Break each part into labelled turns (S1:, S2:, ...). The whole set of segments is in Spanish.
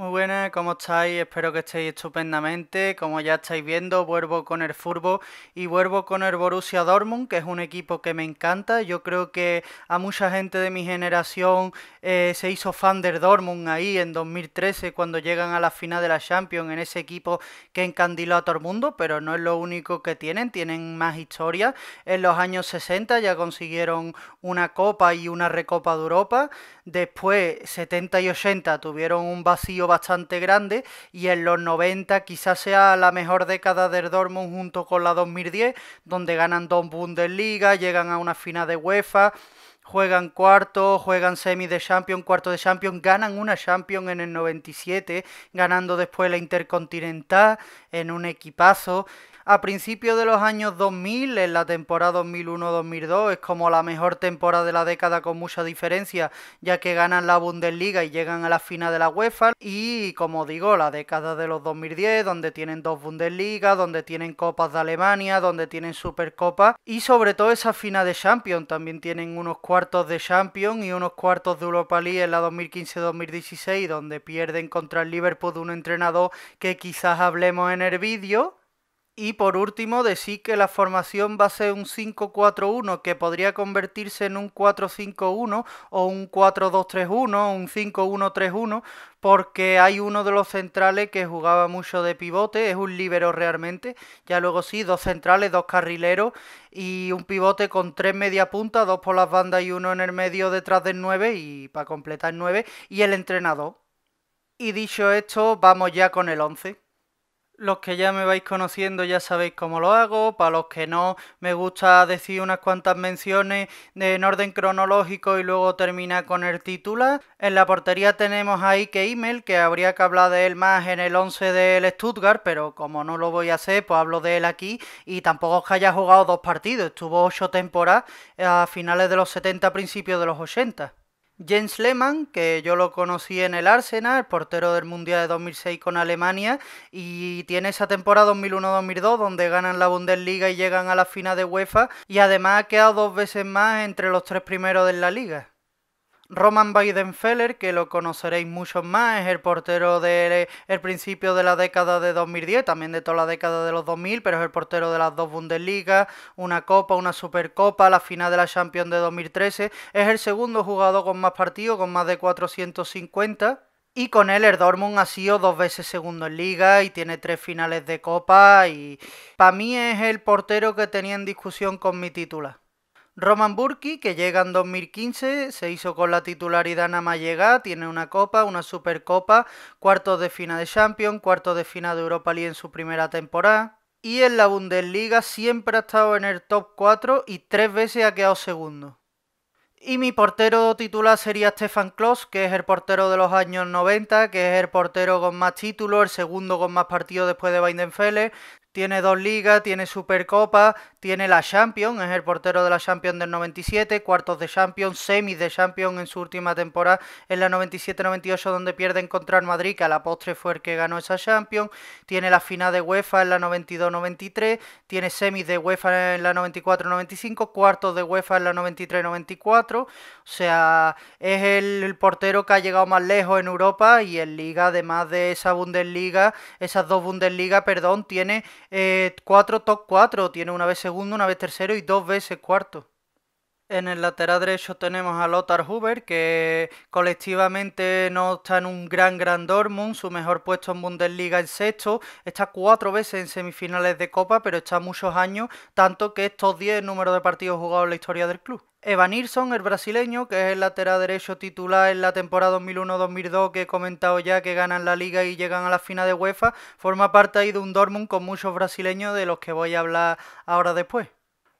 S1: Muy buenas, ¿cómo estáis? Espero que estéis estupendamente. Como ya estáis viendo, vuelvo con el Furbo y vuelvo con el Borussia Dortmund, que es un equipo que me encanta. Yo creo que a mucha gente de mi generación eh, se hizo fan del Dortmund ahí en 2013, cuando llegan a la final de la Champions, en ese equipo que encandiló a todo el mundo, pero no es lo único que tienen, tienen más historia. En los años 60 ya consiguieron una Copa y una Recopa de Europa. Después, 70 y 80 tuvieron un vacío bastante grande y en los 90 quizás sea la mejor década del Dortmund junto con la 2010, donde ganan dos Bundesliga, llegan a una final de UEFA, juegan cuarto, juegan semi de Champions, cuarto de Champions, ganan una Champions en el 97, ganando después la Intercontinental en un equipazo a principios de los años 2000, en la temporada 2001-2002, es como la mejor temporada de la década con mucha diferencia, ya que ganan la Bundesliga y llegan a la final de la UEFA. Y como digo, la década de los 2010, donde tienen dos Bundesliga, donde tienen Copas de Alemania, donde tienen Supercopa y sobre todo esa final de Champions. También tienen unos cuartos de Champions y unos cuartos de Europa League en la 2015-2016, donde pierden contra el Liverpool de un entrenador que quizás hablemos en el vídeo y por último, decir que la formación va a ser un 5-4-1 que podría convertirse en un 4-5-1 o un 4-2-3-1, o un 5-1-3-1, porque hay uno de los centrales que jugaba mucho de pivote, es un líbero realmente. Ya luego sí, dos centrales, dos carrileros y un pivote con tres media punta, dos por las bandas y uno en el medio detrás del 9 y para completar el 9 y el entrenador. Y dicho esto, vamos ya con el 11 los que ya me vais conociendo ya sabéis cómo lo hago, para los que no me gusta decir unas cuantas menciones en orden cronológico y luego termina con el titular. En la portería tenemos a Ike Imel, que habría que hablar de él más en el 11 del Stuttgart, pero como no lo voy a hacer, pues hablo de él aquí y tampoco es que haya jugado dos partidos, estuvo ocho temporadas a finales de los 70, principios de los 80. Jens Lehmann, que yo lo conocí en el Arsenal, portero del Mundial de 2006 con Alemania, y tiene esa temporada 2001-2002 donde ganan la Bundesliga y llegan a la final de UEFA, y además ha quedado dos veces más entre los tres primeros de la liga. Roman Weidenfeller, que lo conoceréis muchos más, es el portero del principio de la década de 2010, también de toda la década de los 2000, pero es el portero de las dos Bundesliga, una Copa, una Supercopa, la final de la Champions de 2013. Es el segundo jugador con más partidos, con más de 450. Y con él el ha sido dos veces segundo en liga y tiene tres finales de copa y para mí es el portero que tenía en discusión con mi título. Roman Burki, que llega en 2015, se hizo con la titularidad nada más llegar, tiene una copa, una supercopa, cuartos de final de Champions, cuartos de final de Europa League en su primera temporada. Y en la Bundesliga siempre ha estado en el top 4 y tres veces ha quedado segundo. Y mi portero titular sería Stefan Kloss, que es el portero de los años 90, que es el portero con más títulos, el segundo con más partidos después de Weidenfeller, tiene dos ligas, tiene Supercopa, tiene la Champions, es el portero de la Champions del 97, cuartos de Champions, semis de Champions en su última temporada en la 97-98 donde pierde contra el Madrid, que a la postre fue el que ganó esa Champions, tiene la final de UEFA en la 92-93, tiene semis de UEFA en la 94-95, cuartos de UEFA en la 93-94, o sea, es el, portero que ha llegado más lejos en Europa y en Liga, además de esa Bundesliga, esas dos Bundesliga, perdón, tiene eh, cuatro top 4, tiene una vez segundo, una vez tercero y dos veces cuarto. En el lateral derecho tenemos a Lothar Huber, que colectivamente no está en un gran, gran Dortmund. Su mejor puesto en Bundesliga es sexto. Está cuatro veces en semifinales de Copa, pero está muchos años, tanto que estos 10 números de partidos jugados en la historia del club. Evan Irson, el brasileño, que es el lateral derecho titular en la temporada 2001-2002 que he comentado ya que ganan la liga y llegan a la final de UEFA, forma parte ahí de un Dortmund con muchos brasileños de los que voy a hablar ahora después.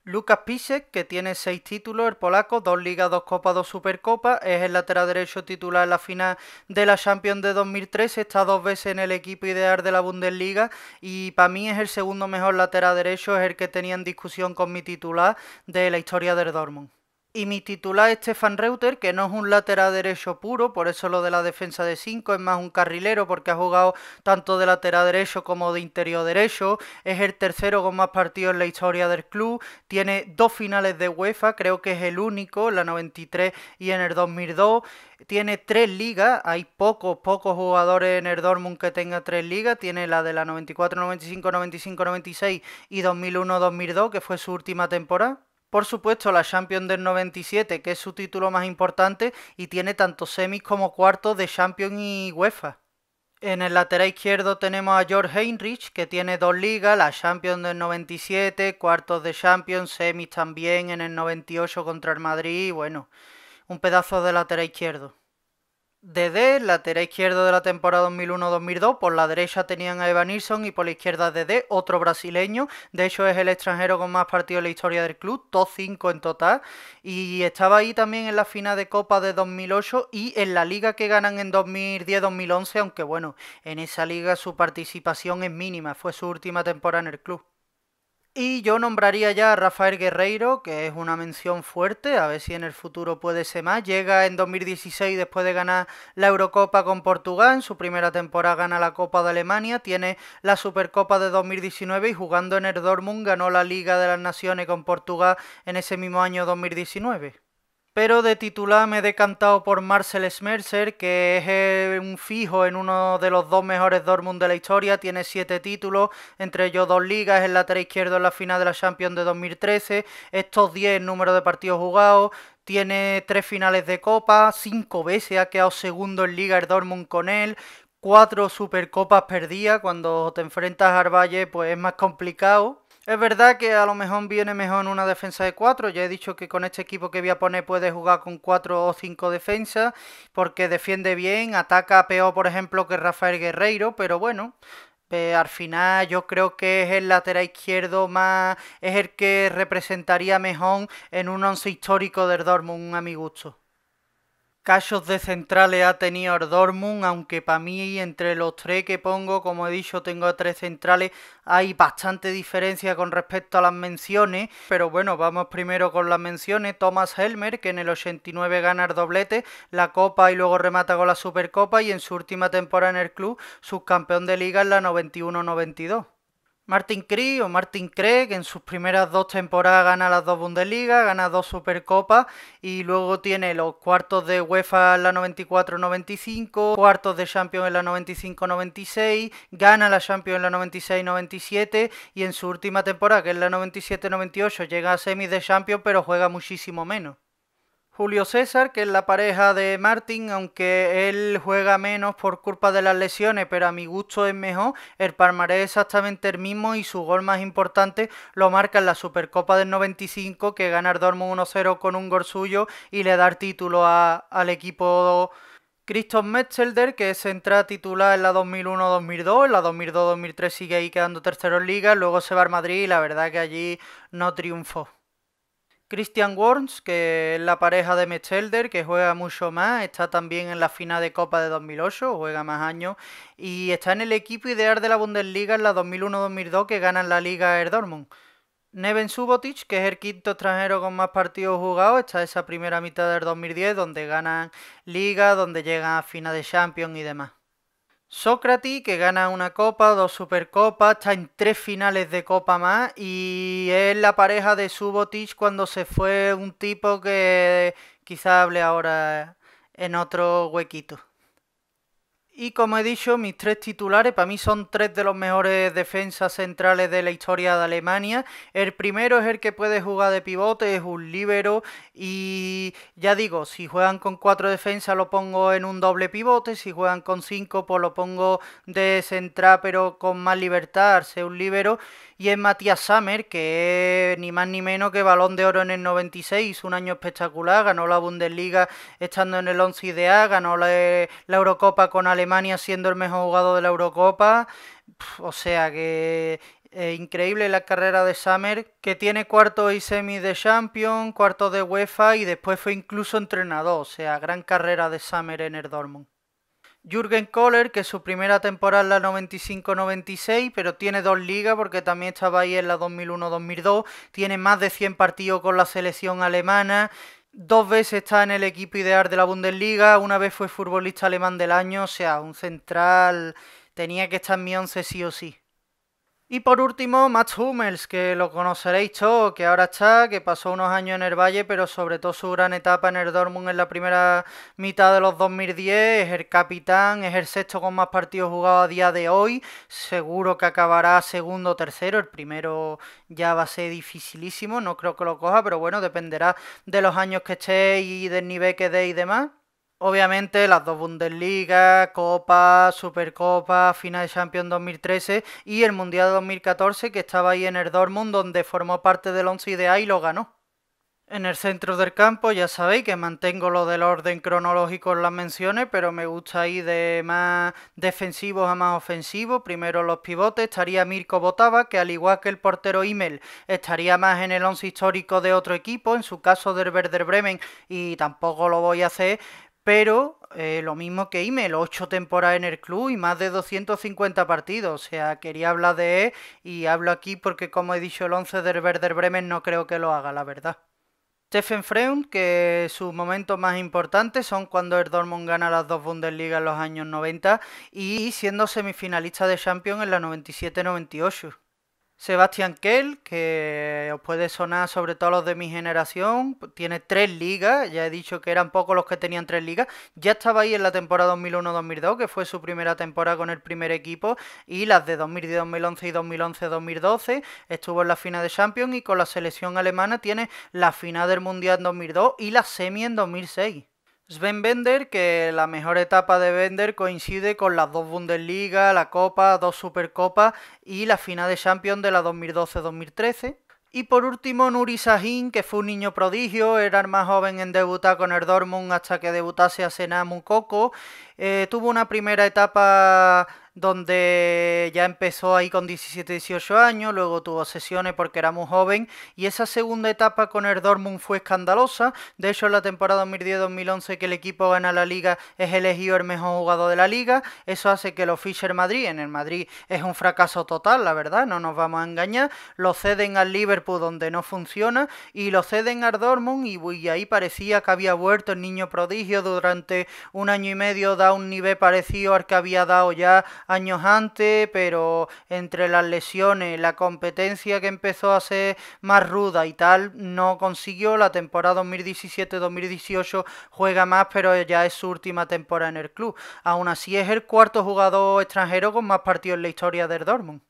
S1: Lucas Pisek, que tiene seis títulos, el polaco, dos ligas, dos copas, dos supercopas, es el lateral derecho titular en la final de la Champions de 2013, está dos veces en el equipo ideal de la Bundesliga y para mí es el segundo mejor lateral derecho, es el que tenía en discusión con mi titular de la historia del Dortmund. Y mi titular Stefan Reuter, que no es un lateral derecho puro, por eso lo de la defensa de 5, es más un carrilero porque ha jugado tanto de lateral derecho como de interior derecho, es el tercero con más partidos en la historia del club, tiene dos finales de UEFA, creo que es el único, en la 93 y en el 2002, tiene tres ligas, hay pocos, pocos jugadores en el Dortmund que tenga tres ligas, tiene la de la 94, 95, 95, 96 y 2001, 2002, que fue su última temporada por supuesto la Champions del 97, que es su título más importante y tiene tanto semis como cuartos de Champions y UEFA. En el lateral izquierdo tenemos a George Heinrich, que tiene dos ligas, la Champions del 97, cuartos de Champions, semis también en el 98 contra el Madrid, bueno, un pedazo de lateral izquierdo. Dede, lateral izquierdo de la temporada 2001-2002, por la derecha tenían a Evan Nilsson y por la izquierda Dede, otro brasileño, de hecho es el extranjero con más partidos en la historia del club, top 5 en total, y estaba ahí también en la final de Copa de 2008 y en la liga que ganan en 2010-2011, aunque bueno, en esa liga su participación es mínima, fue su última temporada en el club. Y yo nombraría ya a Rafael Guerreiro, que es una mención fuerte, a ver si en el futuro puede ser más. Llega en 2016 después de ganar la Eurocopa con Portugal, en su primera temporada gana la Copa de Alemania, tiene la Supercopa de 2019 y jugando en el Dortmund ganó la Liga de las Naciones con Portugal en ese mismo año 2019 pero de titular me he decantado por Marcel Schmerzer, que es eh, un fijo en uno de los dos mejores Dortmund de la historia, tiene siete títulos, entre ellos dos ligas, el lateral izquierdo en la final de la Champions de 2013, estos diez, número de partidos jugados, tiene tres finales de Copa, cinco veces ha quedado segundo en Liga el Dortmund con él, cuatro Supercopas perdidas, cuando te enfrentas a Arvalle pues es más complicado, es verdad que a lo mejor viene mejor en una defensa de 4. Ya he dicho que con este equipo que voy a poner puede jugar con 4 o 5 defensas porque defiende bien, ataca peor, por ejemplo, que Rafael Guerreiro, pero bueno, eh, al final yo creo que es el lateral izquierdo más, es el que representaría mejor en un once histórico del Dortmund, a mi gusto. Casos de centrales ha tenido Ordormund, aunque para mí entre los tres que pongo, como he dicho, tengo tres centrales, hay bastante diferencia con respecto a las menciones, pero bueno, vamos primero con las menciones. Thomas Helmer, que en el 89 gana el doblete, la Copa y luego remata con la Supercopa y en su última temporada en el club, subcampeón de liga en la 91-92. Martin Cree o Martin Craig en sus primeras dos temporadas gana las dos Bundesliga, gana dos Supercopas y luego tiene los cuartos de UEFA en la 94-95, cuartos de Champions en la 95-96, gana la Champions en la 96-97 y en su última temporada que es la 97-98 llega a semis de Champions pero juega muchísimo menos. Julio César, que es la pareja de Martín, aunque él juega menos por culpa de las lesiones, pero a mi gusto es mejor. El palmarés es exactamente el mismo y su gol más importante lo marca en la Supercopa del 95, que gana el Dortmund 1-0 con un gol suyo y le da título al equipo Christoph Metzelder, que se entra titular en la 2001-2002, en la 2002-2003 sigue ahí quedando tercero en liga, luego se va al Madrid y la verdad que allí no triunfó. Christian Worms, que es la pareja de Metzelder, que juega mucho más, está también en la final de Copa de 2008, juega más años, y está en el equipo ideal de la Bundesliga en la 2001-2002 que ganan la Liga el Neven Subotic, que es el quinto extranjero con más partidos jugados, está esa primera mitad del 2010 donde ganan Liga, donde llegan a final de Champions y demás. Sócrates, que gana una copa, dos supercopas, está en tres finales de copa más y es la pareja de Subotic cuando se fue un tipo que quizá hable ahora en otro huequito. Y como he dicho, mis tres titulares para mí son tres de los mejores defensas centrales de la historia de Alemania. El primero es el que puede jugar de pivote, es un líbero y ya digo, si juegan con cuatro defensas lo pongo en un doble pivote, si juegan con cinco pues lo pongo de central pero con más libertad, sea un líbero y es Matías Sammer, que ni más ni menos que balón de oro en el 96, un año espectacular, ganó la Bundesliga estando en el 11 A, ganó la, Eurocopa con Alemania siendo el mejor jugador de la Eurocopa, o sea que es increíble la carrera de Sammer, que tiene cuarto y semi de Champions, cuarto de UEFA y después fue incluso entrenador, o sea, gran carrera de Sammer en el Dortmund. Jürgen Kohler, que su primera temporada es la 95-96, pero tiene dos ligas porque también estaba ahí en la 2001-2002, tiene más de 100 partidos con la selección alemana, dos veces está en el equipo ideal de la Bundesliga, una vez fue futbolista alemán del año, o sea, un central tenía que estar en mi once sí o sí. Y por último, Max Hummels, que lo conoceréis todos, que ahora está, que pasó unos años en el Valle, pero sobre todo su gran etapa en el Dortmund en la primera mitad de los 2010, es el capitán, es el sexto con más partidos jugados a día de hoy, seguro que acabará segundo o tercero, el primero ya va a ser dificilísimo, no creo que lo coja, pero bueno, dependerá de los años que esté y del nivel que dé y demás. Obviamente las dos Bundesliga, Copa, Supercopa, Final de Champions 2013 y el Mundial 2014 que estaba ahí en el Dortmund donde formó parte del 11 idea y lo ganó. En el centro del campo ya sabéis que mantengo lo del orden cronológico en las menciones, pero me gusta ir de más defensivos a más ofensivos. Primero los pivotes, estaría Mirko Botava, que al igual que el portero Imel, estaría más en el once histórico de otro equipo, en su caso del Werder Bremen, y tampoco lo voy a hacer, pero eh, lo mismo que Imel, ocho temporadas en el club y más de 250 partidos. O sea, quería hablar de él y hablo aquí porque, como he dicho, el 11 del Werder Bremen no creo que lo haga, la verdad. Steffen Freund, que sus momentos más importantes son cuando el Dortmund gana las dos Bundesliga en los años 90 y siendo semifinalista de Champions en la 97-98. Sebastian Kell, que os puede sonar sobre todo los de mi generación, tiene tres ligas, ya he dicho que eran pocos los que tenían tres ligas, ya estaba ahí en la temporada 2001-2002, que fue su primera temporada con el primer equipo, y las de 2010-2011 y 2011-2012, estuvo en la final de Champions y con la selección alemana tiene la final del Mundial en 2002 y la semi en 2006. Sven Bender, que la mejor etapa de Bender coincide con las dos Bundesliga, la Copa, dos Supercopas y la final de Champions de la 2012-2013. Y por último, Nuri Sahin, que fue un niño prodigio, era el más joven en debutar con el Dortmund hasta que debutase a Senamu Mukoko eh, tuvo una primera etapa donde ya empezó ahí con 17, 18 años, luego tuvo sesiones porque era muy joven y esa segunda etapa con el fue escandalosa. De hecho, en la temporada 2010-2011 que el equipo gana la liga es elegido el mejor jugador de la liga. Eso hace que los Fisher Madrid, en el Madrid es un fracaso total, la verdad, no nos vamos a engañar. Lo ceden al Liverpool donde no funciona y lo ceden a Dortmund y, ahí parecía que había vuelto el niño prodigio durante un año y medio un nivel parecido al que había dado ya años antes, pero entre las lesiones, la competencia que empezó a ser más ruda y tal, no consiguió. La temporada 2017-2018 juega más, pero ya es su última temporada en el club. Aún así es el cuarto jugador extranjero con más partidos en la historia del Dortmund.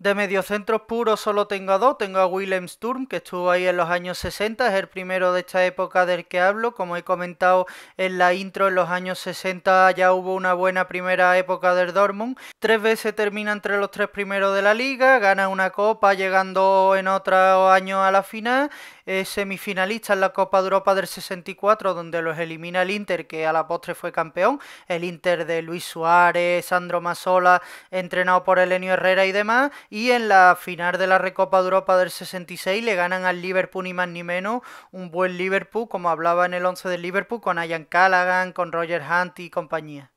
S1: De mediocentros puros solo tengo a dos. Tengo a Willem Sturm, que estuvo ahí en los años 60, es el primero de esta época del que hablo. Como he comentado en la intro, en los años 60 ya hubo una buena primera época del Dortmund. Tres veces termina entre los tres primeros de la liga, gana una copa llegando en otro año a la final es semifinalista en la Copa de Europa del 64, donde los elimina el Inter, que a la postre fue campeón. El Inter de Luis Suárez, Sandro Masola, entrenado por Elenio Herrera y demás. Y en la final de la Recopa de Europa del 66 le ganan al Liverpool ni más ni menos. Un buen Liverpool, como hablaba en el 11 del Liverpool, con Ian Callaghan, con Roger Hunt y compañía.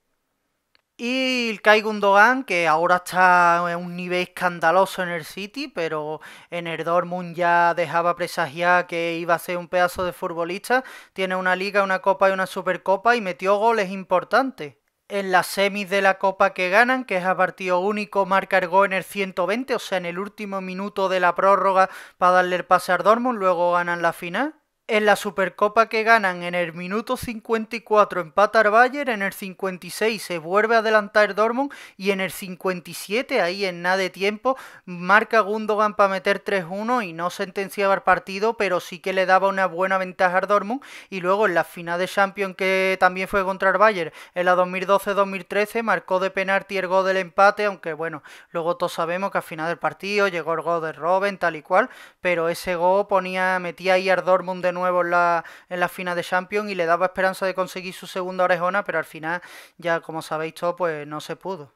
S1: Y el Kai Gundogan, que ahora está en un nivel escandaloso en el City, pero en el Dortmund ya dejaba presagiar que iba a ser un pedazo de futbolista. Tiene una liga, una copa y una supercopa y metió goles importantes. En las semis de la copa que ganan, que es a partido único, marca el en el 120, o sea, en el último minuto de la prórroga para darle el pase al Dortmund, luego ganan la final. En la Supercopa que ganan en el minuto 54 empata el en el 56 se vuelve a adelantar Dortmund y en el 57, ahí en nada de tiempo, marca Gundogan para meter 3-1 y no sentenciaba el partido, pero sí que le daba una buena ventaja a Dortmund y luego en la final de Champions que también fue contra el en la 2012-2013 marcó de penalti el gol del empate, aunque bueno, luego todos sabemos que al final del partido llegó el gol de Robben tal y cual, pero ese gol ponía metía ahí al Dortmund de nuevo nuevo en la, final de Champions y le daba esperanza de conseguir su segunda orejona, pero al final, ya como sabéis todo, pues no se pudo.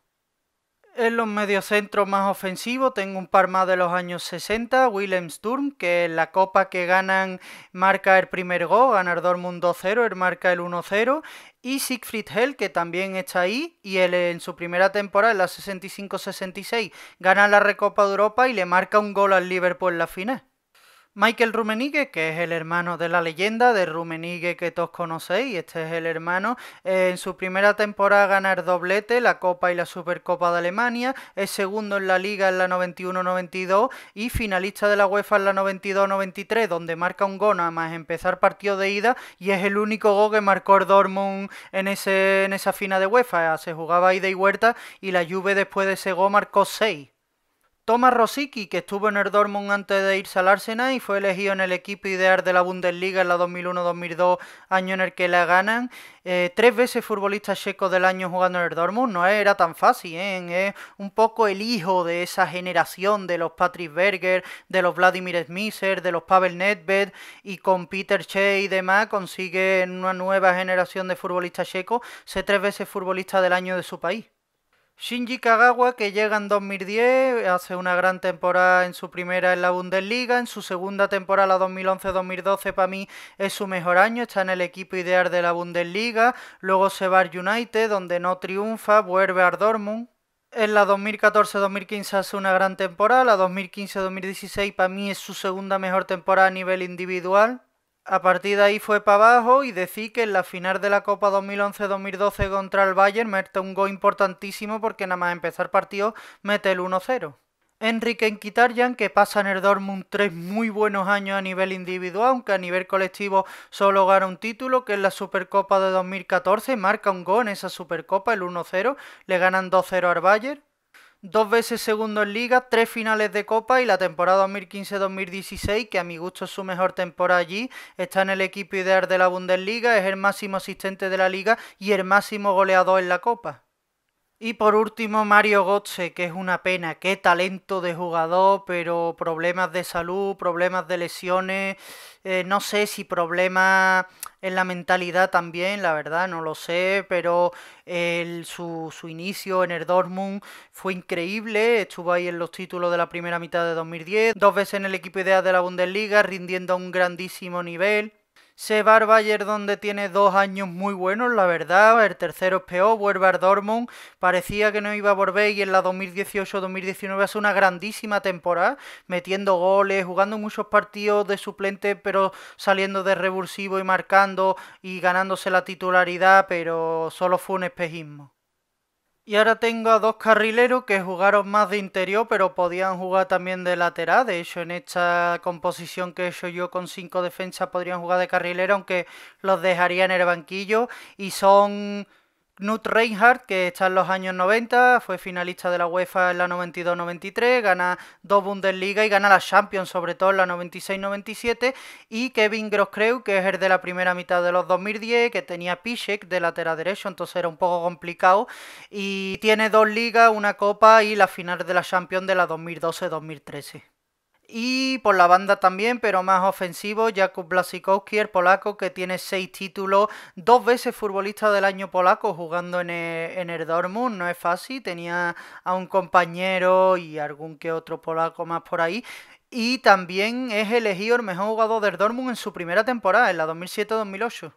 S1: En los mediocentros más ofensivos tengo un par más de los años 60, Willem Sturm, que en la copa que ganan marca el primer gol, ganar Dortmund 2-0, él marca el 1-0, y Siegfried Hell, que también está ahí, y él en su primera temporada, en la 65-66, gana la Recopa de Europa y le marca un gol al Liverpool en la final. Michael Rumenigue, que es el hermano de la leyenda, de Rumenigue que todos conocéis, este es el hermano, eh, en su primera temporada ganar doblete, la Copa y la Supercopa de Alemania, es segundo en la Liga en la 91-92 y finalista de la UEFA en la 92-93, donde marca un gol nada más empezar partido de ida y es el único gol que marcó en, ese, en esa fina de UEFA, eh, se jugaba ida y huerta y la Juve después de ese gol marcó 6. Thomas Rosicki, que estuvo en el antes de irse al Arsenal y fue elegido en el equipo ideal de la Bundesliga en la 2001-2002, año en el que la ganan. Eh, tres veces futbolista checo del año jugando en el no era tan fácil. Es ¿eh? Eh, un poco el hijo de esa generación de los Patrick Berger, de los Vladimir Smiser, de los Pavel Nedved y con Peter Che y demás consigue una nueva generación de futbolistas checos ser tres veces futbolista del año de su país. Shinji Kagawa, que llega en 2010, hace una gran temporada en su primera en la Bundesliga, en su segunda temporada la 2011-2012 para mí es su mejor año, está en el equipo ideal de la Bundesliga, luego se va a United, donde no triunfa, vuelve a Dortmund, en la 2014-2015 hace una gran temporada, la 2015-2016 para mí es su segunda mejor temporada a nivel individual. A partir de ahí fue para abajo y decí que en la final de la Copa 2011-2012 contra el Bayern mete un gol importantísimo porque nada más empezar partido mete el 1-0. Enrique Enquitarjan, que pasa en el Dortmund tres muy buenos años a nivel individual, aunque a nivel colectivo solo gana un título, que es la Supercopa de 2014, marca un gol en esa Supercopa, el 1-0, le ganan 2-0 al Bayern. Dos veces segundo en liga, tres finales de copa y la temporada 2015-2016, que a mi gusto es su mejor temporada allí, está en el equipo ideal de la Bundesliga, es el máximo asistente de la liga y el máximo goleador en la copa. Y por último, Mario Gotze, que es una pena, qué talento de jugador, pero problemas de salud, problemas de lesiones, eh, no sé si problemas en la mentalidad también, la verdad, no lo sé, pero su, su, inicio en el Dortmund fue increíble, estuvo ahí en los títulos de la primera mitad de 2010, dos veces en el equipo ideal de la Bundesliga, rindiendo a un grandísimo nivel. Sebar Bayer donde tiene dos años muy buenos, la verdad, el tercero es peor, vuelve Dortmund, parecía que no iba a volver y en la 2018-2019 hace una grandísima temporada, metiendo goles, jugando muchos partidos de suplente, pero saliendo de revulsivo y marcando y ganándose la titularidad, pero solo fue un espejismo. Y ahora tengo a dos carrileros que jugaron más de interior, pero podían jugar también de lateral. De hecho, en esta composición que he hecho yo con cinco defensas podrían jugar de carrilero, aunque los dejaría en el banquillo. Y son Knut Reinhardt, que está en los años 90, fue finalista de la UEFA en la 92-93, gana dos Bundesliga y gana la Champions, sobre todo en la 96-97. Y Kevin Grosskreu, que es el de la primera mitad de los 2010, que tenía Piszczek de lateral derecho, entonces era un poco complicado. Y tiene dos ligas, una copa y la final de la Champions de la 2012-2013. Y por la banda también, pero más ofensivo, Jakub Blasikowski, el polaco, que tiene seis títulos, dos veces futbolista del año polaco jugando en eh, el, en no es fácil, tenía a un compañero y algún que otro polaco más por ahí. Y también es elegido el mejor jugador de Dortmund en su primera temporada, en la 2007-2008.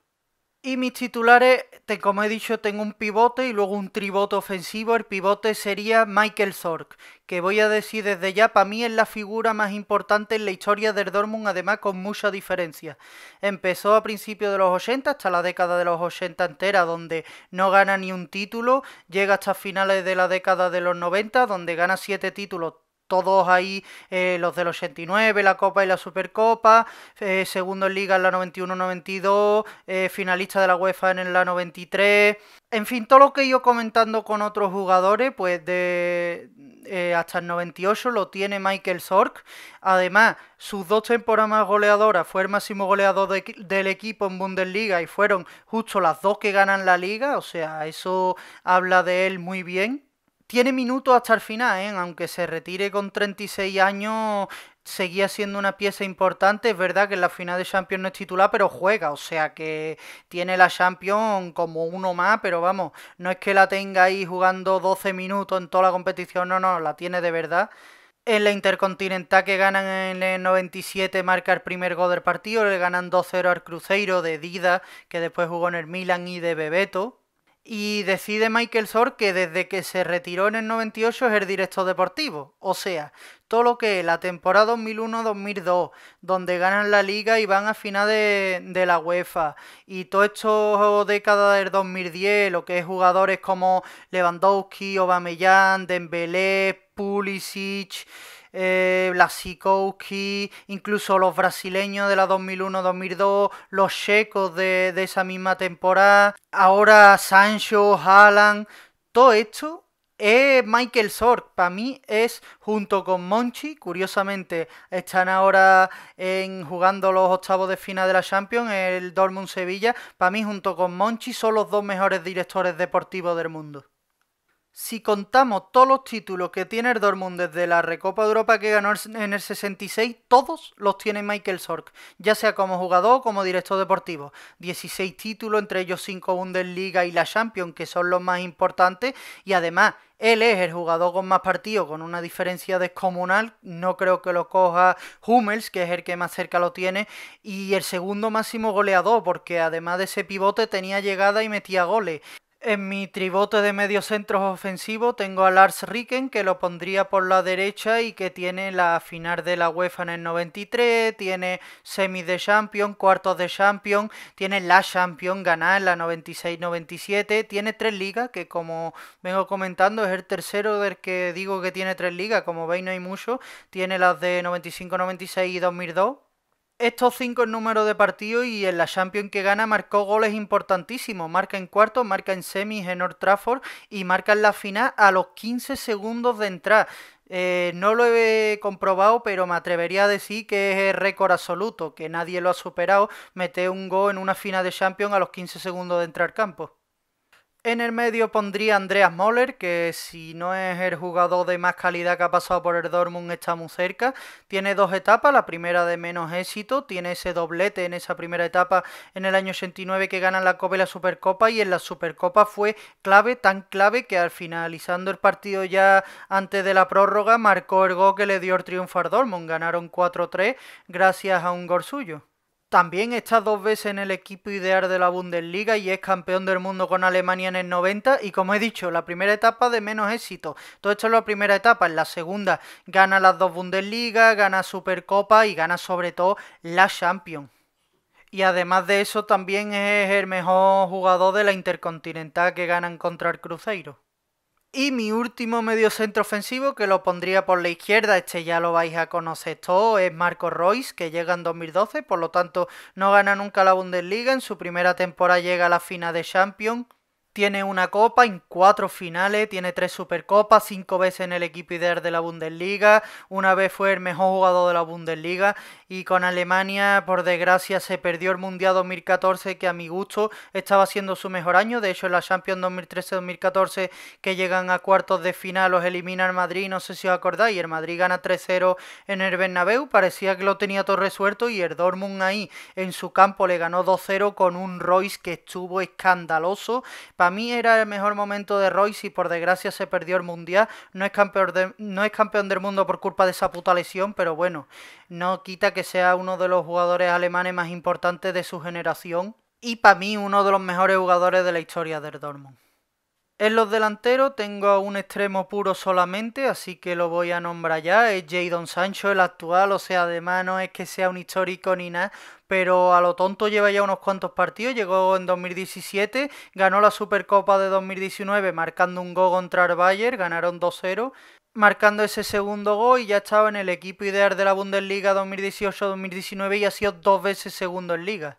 S1: Y mis titulares, como he dicho, tengo un pivote y luego un tribote ofensivo. El pivote sería Michael Sork, que voy a decir desde ya, para mí es la figura más importante en la historia del Dortmund, además con mucha diferencia. Empezó a principios de los 80, hasta la década de los 80 entera, donde no gana ni un título, llega hasta finales de la década de los 90, donde gana 7 títulos, todos ahí eh, los del 89, la Copa y la Supercopa, eh, segundo en Liga en la 91-92, eh, finalista de la UEFA en la 93. En fin, todo lo que he ido comentando con otros jugadores, pues de hasta el 98 lo tiene Michael Sork. Además, sus dos temporadas goleadoras fue el máximo goleador del equipo en Bundesliga y fueron justo las dos que ganan la liga, o sea, eso habla de él muy bien tiene minutos hasta el final, ¿eh? aunque se retire con 36 años, seguía siendo una pieza importante. Es verdad que en la final de Champions no es titular, pero juega, o sea que tiene la Champions como uno más, pero vamos, no es que la tenga ahí jugando 12 minutos en toda la competición, no, no, la tiene de verdad. En la Intercontinental que ganan en el 97 marca el primer gol del partido, le ganan 2-0 al Cruzeiro de Dida, que después jugó en el Milan y de Bebeto. Y decide Michael Sor que desde que se retiró en el 98 es el director deportivo. O sea, todo lo que es la temporada 2001-2002, donde ganan la liga y van a final de, la UEFA. Y todo esto década del 2010, lo que es jugadores como Lewandowski, Aubameyang, Dembélé, Pulisic eh, Blasikowski, incluso los brasileños de la 2001-2002, los checos de, esa misma temporada, ahora Sancho, Haaland, todo esto es Michael Sork. Para mí es junto con Monchi. Curiosamente, están ahora en, jugando los octavos de final de la Champions, el Dortmund Sevilla. Para mí, junto con Monchi, son los dos mejores directores deportivos del mundo si contamos todos los títulos que tiene el desde la Recopa de Europa que ganó en el 66, todos los tiene Michael Sork, ya sea como jugador o como director deportivo. 16 títulos, entre ellos 5 Bundesliga y la Champions, que son los más importantes, y además él es el jugador con más partidos, con una diferencia descomunal. No creo que lo coja Hummels, que es el que más cerca lo tiene, y el segundo máximo goleador, porque además de ese pivote tenía llegada y metía goles. En mi tribote de centro ofensivo tengo a Lars Ricken, que lo pondría por la derecha y que tiene la final de la UEFA en el 93, tiene semis de Champions, cuartos de Champions, tiene la champion ganada en la 96-97, tiene tres ligas, que como vengo comentando es el tercero del que digo que tiene tres ligas, como veis no hay mucho, tiene las de 95-96 y 2002 estos cinco en número de partido y en la Champions que gana marcó goles importantísimos. Marca en cuarto, marca en semis en North Trafford y marca en la final a los 15 segundos de entrar. Eh, no lo he comprobado, pero me atrevería a decir que es récord absoluto, que nadie lo ha superado. meter un gol en una final de Champions a los 15 segundos de entrar campo. En el medio pondría Andreas Moller, que si no es el jugador de más calidad que ha pasado por el Dortmund está muy cerca. Tiene dos etapas, la primera de menos éxito, tiene ese doblete en esa primera etapa en el año 89 que ganan la Copa y la Supercopa y en la Supercopa fue clave, tan clave que al finalizando el partido ya antes de la prórroga marcó el gol que le dio el triunfo al Dortmund. Ganaron 4-3 gracias a un gol suyo. También está dos veces en el equipo ideal de la Bundesliga y es campeón del mundo con Alemania en el 90 y como he dicho, la primera etapa de menos éxito. Todo esto es la primera etapa, en la segunda gana las dos Bundesliga, gana Supercopa y gana sobre todo la Champions. Y además de eso también es el mejor jugador de la Intercontinental que ganan contra el Cruzeiro. Y mi último medio centro ofensivo, que lo pondría por la izquierda, este ya lo vais a conocer todo, es Marco Royce, que llega en 2012, por lo tanto no gana nunca la Bundesliga, en su primera temporada llega a la final de Champions, tiene una copa en cuatro finales, tiene tres supercopas, cinco veces en el equipo ideal de la Bundesliga, una vez fue el mejor jugador de la Bundesliga y con Alemania, por desgracia, se perdió el Mundial 2014, que a mi gusto estaba siendo su mejor año. De hecho, en la Champions 2013-2014, que llegan a cuartos de final, los elimina el Madrid, no sé si os acordáis. El Madrid gana 3-0 en el Bernabéu, parecía que lo tenía todo resuelto y el Dortmund ahí en su campo le ganó 2-0 con un Royce que estuvo escandaloso. Para mí era el mejor momento de Royce y por desgracia se perdió el Mundial. No es campeón, no es campeón del mundo por culpa de esa puta lesión, pero bueno, no quita que que sea uno de los jugadores alemanes más importantes de su generación y para mí uno de los mejores jugadores de la historia del Dortmund. En los delanteros tengo un extremo puro solamente, así que lo voy a nombrar ya. Es Jadon Sancho, el actual, o sea, además no es que sea un histórico ni nada, pero a lo tonto lleva ya unos cuantos partidos. Llegó en 2017, ganó la Supercopa de 2019 marcando un gol contra el Bayern, ganaron 2-0 marcando ese segundo gol y ya estaba en el equipo ideal de la Bundesliga 2018-2019 y ha sido dos veces segundo en liga.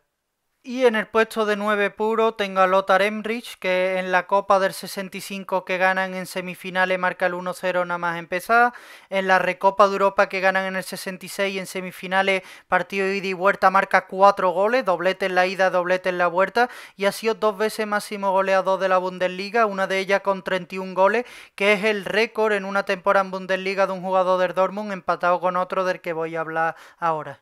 S1: Y en el puesto de 9 puro tengo a Lothar Emrich, que en la Copa del 65 que ganan en semifinales marca el 1-0 nada más empezada. En la Recopa de Europa que ganan en el 66 y en semifinales partido ida y vuelta marca 4 goles, doblete en la ida, doblete en la vuelta. Y ha sido dos veces máximo goleador de la Bundesliga, una de ellas con 31 goles, que es el récord en una temporada en Bundesliga de un jugador del Dortmund empatado con otro del que voy a hablar ahora.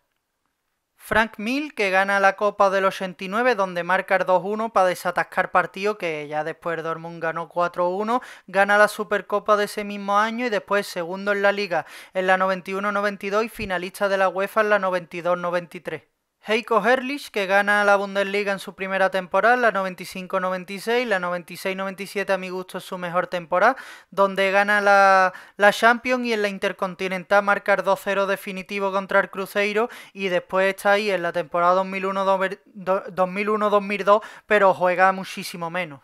S1: Frank Mill que gana la Copa del 89 donde marca el 2-1 para desatascar partido que ya después Dortmund ganó 4-1, gana la Supercopa de ese mismo año y después segundo en la liga en la 91-92 y finalista de la UEFA en la 92-93. Heiko Herrlich, que gana la Bundesliga en su primera temporada, la 95-96, la 96-97 a mi gusto es su mejor temporada, donde gana la, la Champions y en la Intercontinental marca el 2-0 definitivo contra el Cruzeiro y después está ahí en la temporada 2001-2002, pero juega muchísimo menos.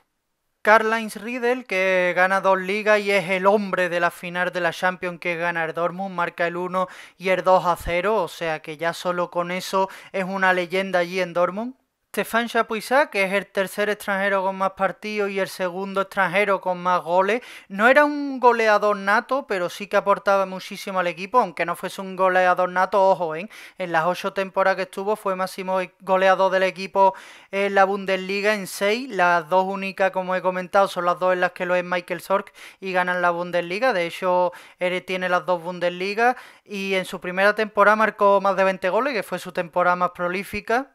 S1: Karl-Heinz Riedel que gana dos ligas y es el hombre de la final de la Champions que gana el Dortmund, marca el 1 y el 2 a 0, o sea que ya solo con eso es una leyenda allí en Dortmund. Stefan Chapuisat, que es el tercer extranjero con más partidos y el segundo extranjero con más goles, no era un goleador nato, pero sí que aportaba muchísimo al equipo, aunque no fuese un goleador nato, ojo, ¿eh? en las ocho temporadas que estuvo fue máximo goleador del equipo en la Bundesliga en seis, las dos únicas, como he comentado, son las dos en las que lo es Michael Sork y ganan la Bundesliga, de hecho, él tiene las dos Bundesligas y en su primera temporada marcó más de 20 goles, que fue su temporada más prolífica.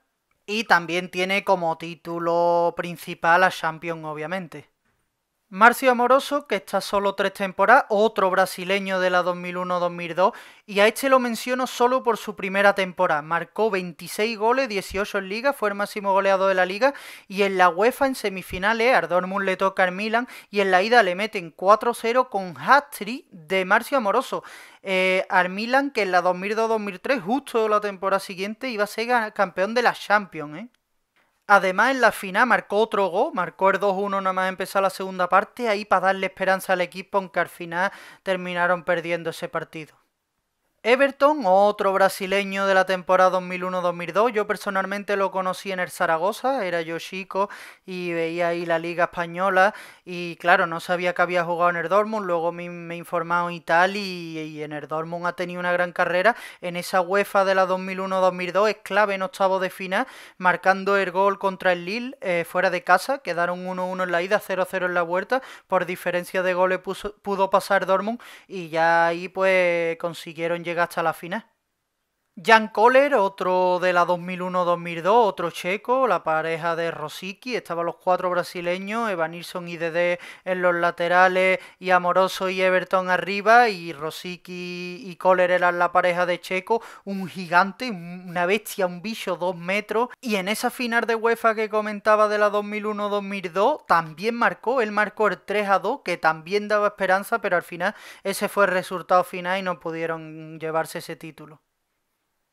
S1: Y también tiene como título principal a Champion, obviamente. Marcio Amoroso, que está solo tres temporadas, otro brasileño de la 2001-2002, y a este lo menciono solo por su primera temporada. Marcó 26 goles, 18 en liga, fue el máximo goleado de la liga, y en la UEFA en semifinales, ardormund le toca al Milan, y en la ida le meten 4-0 con hat de Marcio Amoroso. Eh, al Milan, que en la 2002-2003, justo la temporada siguiente, iba a ser campeón de la Champions, ¿eh? Además, en la final marcó otro gol, marcó el 2-1 nada más empezar la segunda parte, ahí para darle esperanza al equipo, aunque al final terminaron perdiendo ese partido. Everton, otro brasileño de la temporada 2001-2002, yo personalmente lo conocí en el Zaragoza, era yo chico y veía ahí la liga española y claro, no sabía que había jugado en el Dortmund, luego me, informaron he y tal y, en el Dortmund ha tenido una gran carrera, en esa UEFA de la 2001-2002 es clave en octavo de final, marcando el gol contra el Lille eh, fuera de casa, quedaron 1-1 en la ida, 0-0 en la vuelta, por diferencia de goles pudo pasar Dortmund y ya ahí pues consiguieron llegar hasta la final. Jan Koller, otro de la 2001-2002, otro checo, la pareja de Rosicky, estaban los cuatro brasileños, Evanilson y Dede en los laterales y Amoroso y Everton arriba y Rosicky y Koller eran la pareja de checo, un gigante, una bestia, un bicho, dos metros y en esa final de UEFA que comentaba de la 2001-2002 también marcó, él marcó el 3 a 2 que también daba esperanza pero al final ese fue el resultado final y no pudieron llevarse ese título.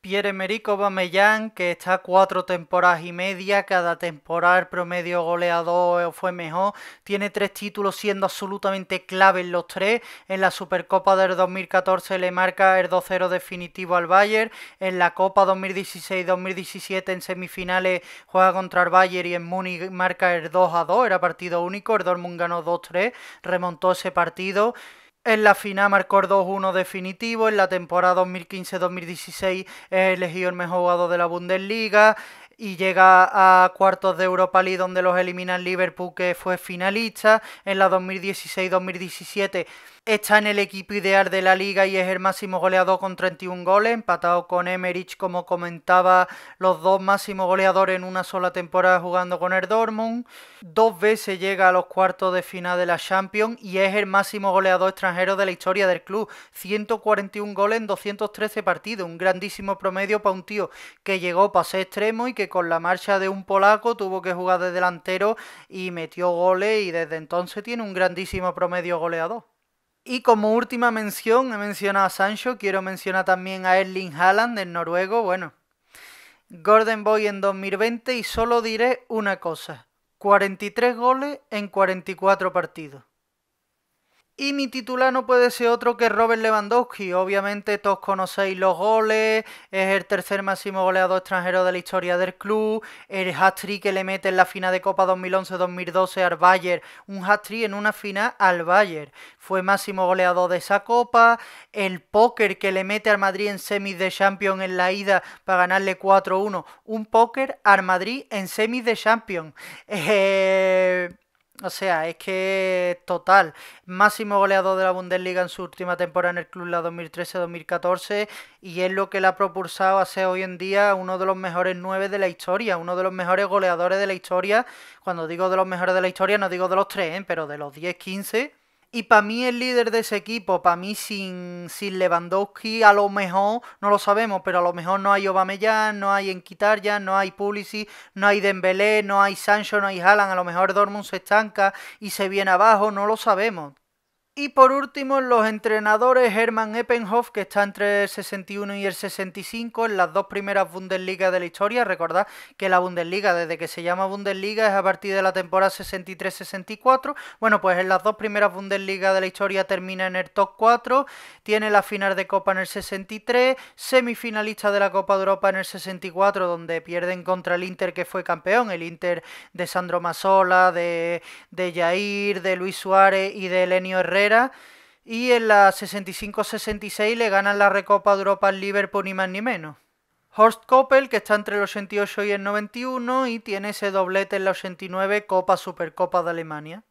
S1: Pierre-Emerick Aubameyang, que está cuatro temporadas y media, cada temporada el promedio goleador fue mejor, tiene tres títulos siendo absolutamente clave en los tres, en la Supercopa del 2014 le marca el 2-0 definitivo al Bayern, en la Copa 2016-2017 en semifinales juega contra el Bayern y en Múnich marca el 2-2, era partido único, el Dortmund ganó 2-3, remontó ese partido... En la final marcó el 2-1 definitivo, en la temporada 2015-2016 es elegido el mejor jugador de la Bundesliga, y llega a cuartos de Europa League donde los elimina el Liverpool que fue finalista en la 2016-2017 está en el equipo ideal de la liga y es el máximo goleador con 31 goles empatado con Emerich como comentaba los dos máximos goleadores en una sola temporada jugando con el Dortmund dos veces llega a los cuartos de final de la Champions y es el máximo goleador extranjero de la historia del club 141 goles en 213 partidos un grandísimo promedio para un tío que llegó para ser extremo y que con la marcha de un polaco tuvo que jugar de delantero y metió goles y desde entonces tiene un grandísimo promedio goleador. Y como última mención, he mencionado a Sancho, quiero mencionar también a Erling Haaland, del noruego, bueno. Gordon Boy en 2020 y solo diré una cosa, 43 goles en 44 partidos. Y mi titular no puede ser otro que Robert Lewandowski. Obviamente todos conocéis los goles, es el tercer máximo goleador extranjero de la historia del club, el hat-trick que le mete en la final de Copa 2011-2012 al Bayern, un hat-trick en una final al Bayern. Fue máximo goleador de esa copa, el póker que le mete al Madrid en semis de Champions en la ida para ganarle 4-1, un póker al Madrid en semis de Champions. Eh... O sea, es que total, máximo goleador de la Bundesliga en su última temporada en el club, la 2013-2014, y es lo que le ha propulsado a ser hoy en día uno de los mejores nueve de la historia, uno de los mejores goleadores de la historia. Cuando digo de los mejores de la historia, no digo de los tres, ¿eh? pero de los 10-15 y para mí el líder de ese equipo, para mí sin, sin Lewandowski, a lo mejor, no lo sabemos, pero a lo mejor no hay Obameyan, no hay ya no hay Pulisic, no hay Dembélé, no hay Sancho, no hay Haaland, a lo mejor Dortmund se estanca y se viene abajo, no lo sabemos. Y por último, los entrenadores Hermann Eppenhoff, que está entre el 61 y el 65 en las dos primeras Bundesliga de la historia. Recordad que la Bundesliga, desde que se llama Bundesliga, es a partir de la temporada 63-64. Bueno, pues en las dos primeras Bundesliga de la historia termina en el top 4, tiene la final de Copa en el 63, semifinalista de la Copa de Europa en el 64, donde pierden contra el Inter que fue campeón, el Inter de Sandro Mazzola, de, de Jair, de Luis Suárez y de Elenio Herrera y en la 65-66 le ganan la Recopa Europa al Liverpool ni más ni menos. Horst Koppel, que está entre el 88 y el 91 y tiene ese doblete en la 89 Copa Supercopa de Alemania.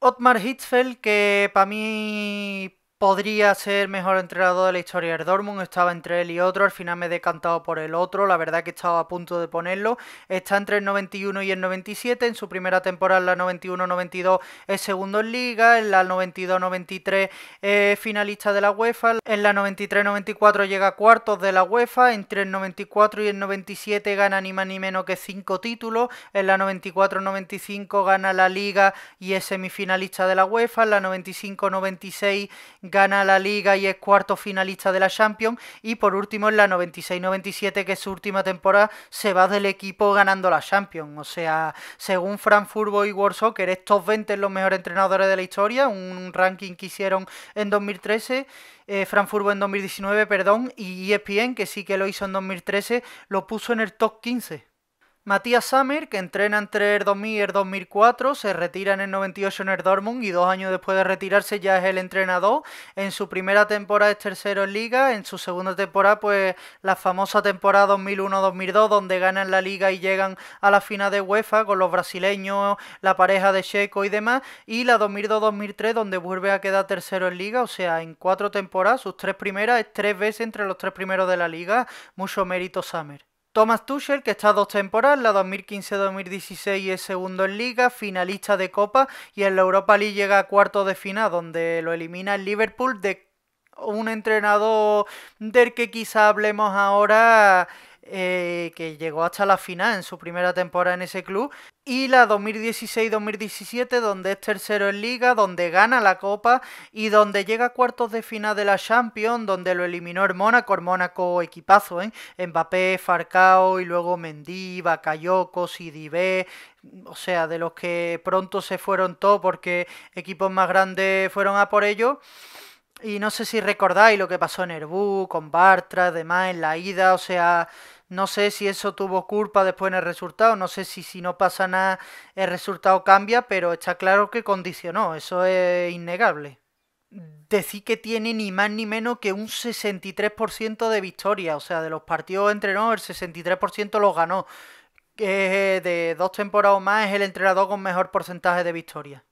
S1: Otmar Hitzfeld, que para mí Podría ser mejor entrenador de la historia. El Dortmund estaba entre él y otro. Al final me he decantado por el otro. La verdad que estaba a punto de ponerlo. Está entre el 91 y el 97. En su primera temporada, en la 91-92, es segundo en Liga. En la 92-93 es finalista de la UEFA. En la 93-94 llega a cuartos de la UEFA. Entre el 94 y el 97 gana ni más ni menos que cinco títulos. En la 94-95 gana la Liga y es semifinalista de la UEFA. En la 95-96 gana la liga y es cuarto finalista de la Champions y por último en la 96-97 que es su última temporada se va del equipo ganando la Champions. O sea, según Frankfurt y World Soccer es top 20 los mejores entrenadores de la historia, un ranking que hicieron en 2013. Eh, Frankfurt en 2019, perdón, y ESPN, que sí que lo hizo en 2013, lo puso en el top 15. Matías Sammer, que entrena entre el 2000 y el 2004, se retira en el 98 en el Dortmund y dos años después de retirarse ya es el entrenador. En su primera temporada es tercero en Liga, en su segunda temporada pues la famosa temporada 2001-2002 donde ganan la Liga y llegan a la final de UEFA con los brasileños, la pareja de Checo y demás. Y la 2002-2003 donde vuelve a quedar tercero en Liga, o sea, en cuatro temporadas, sus tres primeras es tres veces entre los tres primeros de la Liga. Mucho mérito Samer. Thomas Tuchel, que está dos temporadas, la 2015-2016 es segundo en Liga, finalista de Copa y en la Europa League llega a cuarto de final, donde lo elimina el Liverpool de un entrenador del que quizá hablemos ahora eh, que llegó hasta la final en su primera temporada en ese club, y la 2016-2017, donde es tercero en liga, donde gana la Copa y donde llega a cuartos de final de la Champions, donde lo eliminó el Mónaco, el Mónaco equipazo, ¿eh? Mbappé, Farcao y luego Mendy, Bakayoko, Sidibé, o sea, de los que pronto se fueron todos porque equipos más grandes fueron a por ello. Y no sé si recordáis lo que pasó en Herbú, con Bartra, demás, en la ida, o sea, no sé si eso tuvo culpa después en el resultado, no sé si si no pasa nada el resultado cambia, pero está claro que condicionó, eso es innegable. Decir que tiene ni más ni menos que un 63% de victoria, o sea, de los partidos entrenó, el 63% los ganó. Que eh, de dos temporadas más es el entrenador con mejor porcentaje de victoria.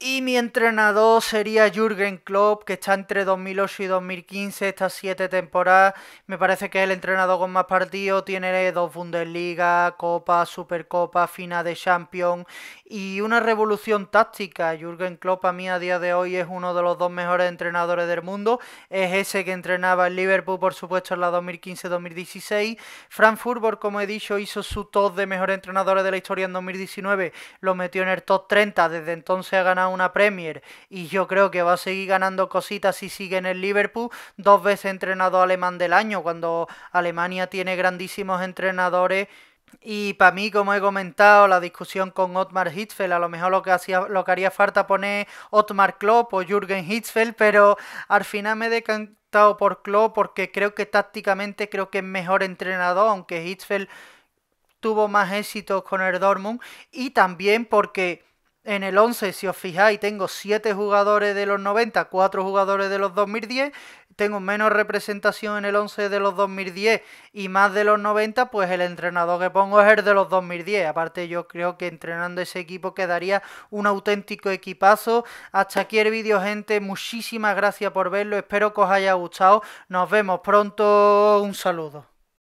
S1: Y mi entrenador sería Jürgen Klopp, que está entre 2008 y 2015, estas siete temporadas. Me parece que es el entrenador con más partidos. Tiene dos Bundesliga, Copa, Supercopa, final de Champions y una revolución táctica. Jürgen Klopp a mí a día de hoy es uno de los dos mejores entrenadores del mundo. Es ese que entrenaba en Liverpool, por supuesto, en la 2015-2016. Frankfurt, como he dicho, hizo su top de mejores entrenadores de la historia en 2019. Lo metió en el top 30. Desde entonces ha ganado una Premier y yo creo que va a seguir ganando cositas si sigue en el Liverpool. Dos veces entrenado alemán del año, cuando Alemania tiene grandísimos entrenadores y para mí, como he comentado, la discusión con Otmar Hitzfeld, a lo mejor lo que, haría falta poner Otmar Klopp o Jürgen Hitzfeld, pero al final me he decantado por Klopp porque creo que tácticamente creo que es mejor entrenador, aunque Hitzfeld tuvo más éxito con el Dortmund y también porque en el 11, si os fijáis, tengo 7 jugadores de los 90, 4 jugadores de los 2010 tengo menos representación en el 11 de los 2010 y más de los 90, pues el entrenador que pongo es el de los 2010. Aparte yo creo que entrenando ese equipo quedaría un auténtico equipazo. Hasta aquí el vídeo, gente. Muchísimas gracias por verlo. Espero que os haya gustado. Nos vemos pronto. Un saludo.